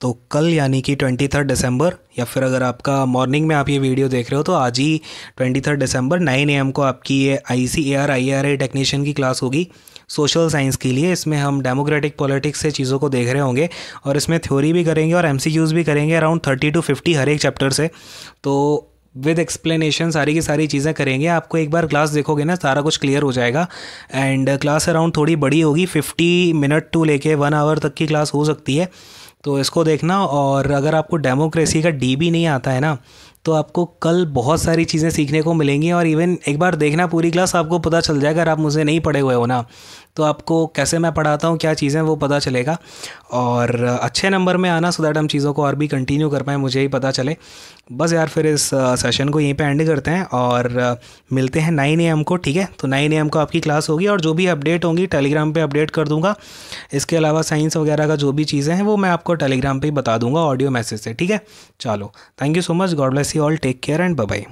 तो कल यानी कि ट्वेंटी थर्ड दिसंबर या फिर अगर आपका मॉर्निंग में आप ये वीडियो देख रहे हो तो आज ही ट्वेंटी थर्ड दिसंबर नाइन ए को आपकी ये I C A R I R A technician की क्लास होगी सोशल साइंस के लिए इसमें हम डेमोक्रेटिक पॉलिटिक्स से चीज़ों को देख रहे होंगे और इसमें थ्योरी भी करेंगे और एम सी क्यूज़ भी करेंगे अराउंड थर्टी टू फिफ्टी हर एक चैप्टर से तो विद एक्सप्लेनेशन सारी की सारी चीज़ें करेंगे आपको एक बार क्लास देखोगे ना सारा कुछ क्लियर हो जाएगा एंड क्लास अराउंड थोड़ी बड़ी होगी फिफ्टी मिनट टू लेके वन आवर तक की क्लास हो सकती है तो इसको देखना और अगर आपको डेमोक्रेसी का डी भी नहीं आता है ना तो आपको कल बहुत सारी चीज़ें सीखने को मिलेंगी और इवन एक बार देखना पूरी क्लास आपको पता चल जाएगा अगर आप मुझे नहीं पढ़े हुए हो ना तो आपको कैसे मैं पढ़ाता हूँ क्या चीज़ें वो पता चलेगा और अच्छे नंबर में आना सो दैट हम चीज़ों को और भी कंटिन्यू कर पाएँ मुझे ही पता चले बस यार फिर इस सेशन को यहीं पर एंड करते हैं और मिलते हैं नाइन ए एम को ठीक है तो नाइन ए एम को आपकी क्लास होगी और जो भी अपडेट होंगी टेलीग्राम पर अपडेट कर दूँगा इसके अलावा साइंस वगैरह का जो भी चीज़ें हैं वो मैं आपको टेलीग्राम पर ही बता दूँगा ऑडियो मैसेज से ठीक है चलो thank you so much God bless bless you all. Take care and bye bye.